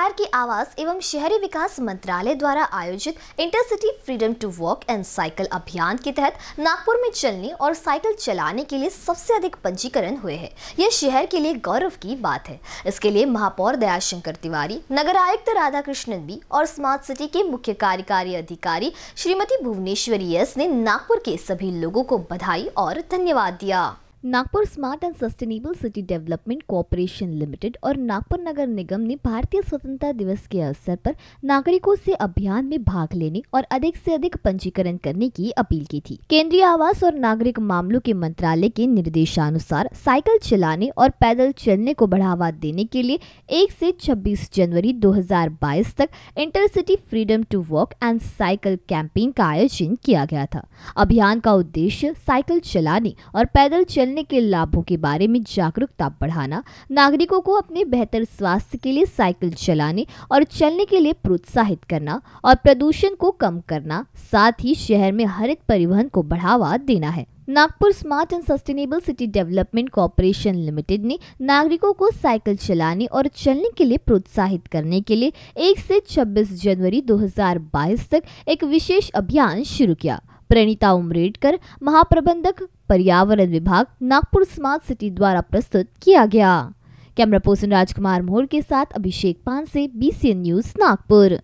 सरकार की आवास एवं शहरी विकास मंत्रालय द्वारा आयोजित intercity freedom to walk and cycle अभियान के तहत नागपुर में चलने और साइकिल चलाने के लिए सबसे अधिक पंजीकरण हुए हैं यह शहर के लिए गौरव की बात है इसके लिए महापौर दयाशंकर तिवारी नगर आयुक्त राधा कृष्णन बी और स्मार्ट सिटी के मुख्य कार्यकारी अधिकारी श्रीमती भुवनेश्वरी एस ने नागपुर के सभी लोगों को बधाई और धन्यवाद दिया Nagpur smart and sustainable city development corporation limited और नागपुर नगर निगम ने भारतीय स्वतंत्रता दिवस के अवसर पर नागरिकों से अभियान में भाग लेने और अधिक से अधिक पंजीकरण करने की अपील की थी केंद्रीय आवास और नागरिक मामलों के मंत्रालय के निर्देशानुसार साइकिल चलाने और पैदल चलने को बढ़ावा देने के लिए एक ऐसी छब्बीस जनवरी दो तक intercity freedom to walk and cycle campaign का आयोजन किया गया था अभियान का उद्देश्य साइकिल चलाने और पैदल चलने करने के लाभों के बारे में जागरूकता बढ़ाना नागरिकों को अपने बेहतर स्वास्थ्य के लिए साइकिल चलाने और चलने के लिए प्रोत्साहित करना और प्रदूषण को कम करना साथ ही शहर में हरित परिवहन को बढ़ावा देना है Nagpur smart and sustainable city development corporation limited ने नागरिकों को साइकिल चलाने और चलने के लिए प्रोत्साहित करने के लिए 1 से 26 जनवरी 2022 तक एक विशेष अभियान शुरू किया प्रणीता उमरेडकर महाप्रबंधक पर्यावरण विभाग नागपुर स्मार्ट सिटी द्वारा प्रस्तुत किया गया कैमरा पर्सन राजकुमार मोहर के साथ अभिषेक पान से बीसीएन न्यूज नागपुर